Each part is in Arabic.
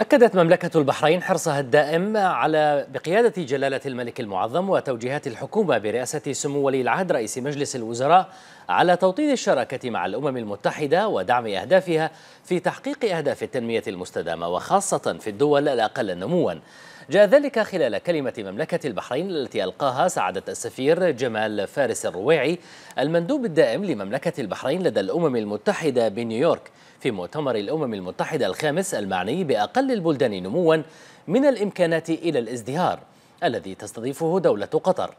أكدت مملكة البحرين حرصها الدائم على بقيادة جلالة الملك المعظم وتوجيهات الحكومة برئاسة سمو ولي العهد رئيس مجلس الوزراء على توطيد الشراكة مع الأمم المتحدة ودعم أهدافها في تحقيق أهداف التنمية المستدامة وخاصة في الدول الأقل نمواً جاء ذلك خلال كلمة مملكة البحرين التي ألقاها سعادة السفير جمال فارس الرويعي المندوب الدائم لمملكة البحرين لدى الأمم المتحدة بنيويورك في مؤتمر الأمم المتحدة الخامس المعني بأقل البلدان نموا من الإمكانات إلى الازدهار الذي تستضيفه دولة قطر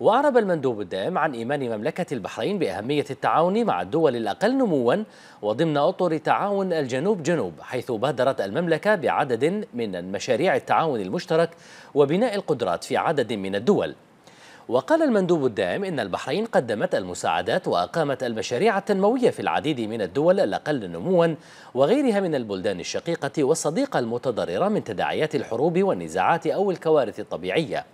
وأعرب المندوب الدائم عن إيمان مملكة البحرين بأهمية التعاون مع الدول الأقل نموا وضمن أطر تعاون الجنوب جنوب حيث بادرت المملكة بعدد من مشاريع التعاون المشترك وبناء القدرات في عدد من الدول وقال المندوب الدائم إن البحرين قدمت المساعدات وأقامت المشاريع التنموية في العديد من الدول الأقل نموا وغيرها من البلدان الشقيقة والصديقة المتضررة من تداعيات الحروب والنزاعات أو الكوارث الطبيعية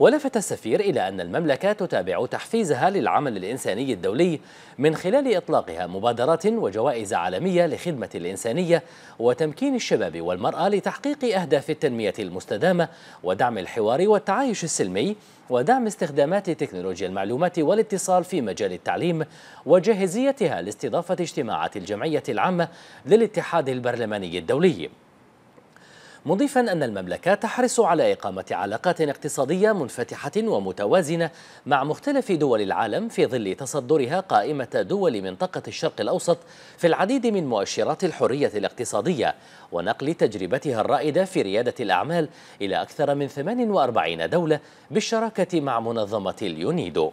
ولفت السفير إلى أن المملكة تتابع تحفيزها للعمل الإنساني الدولي من خلال إطلاقها مبادرات وجوائز عالمية لخدمة الإنسانية وتمكين الشباب والمرأة لتحقيق أهداف التنمية المستدامة ودعم الحوار والتعايش السلمي ودعم استخدامات تكنولوجيا المعلومات والاتصال في مجال التعليم وجاهزيتها لاستضافة اجتماعات الجمعية العامة للاتحاد البرلماني الدولي مضيفا أن المملكة تحرص على إقامة علاقات اقتصادية منفتحة ومتوازنة مع مختلف دول العالم في ظل تصدرها قائمة دول منطقة الشرق الأوسط في العديد من مؤشرات الحرية الاقتصادية ونقل تجربتها الرائدة في ريادة الأعمال إلى أكثر من 48 دولة بالشراكة مع منظمة اليونيدو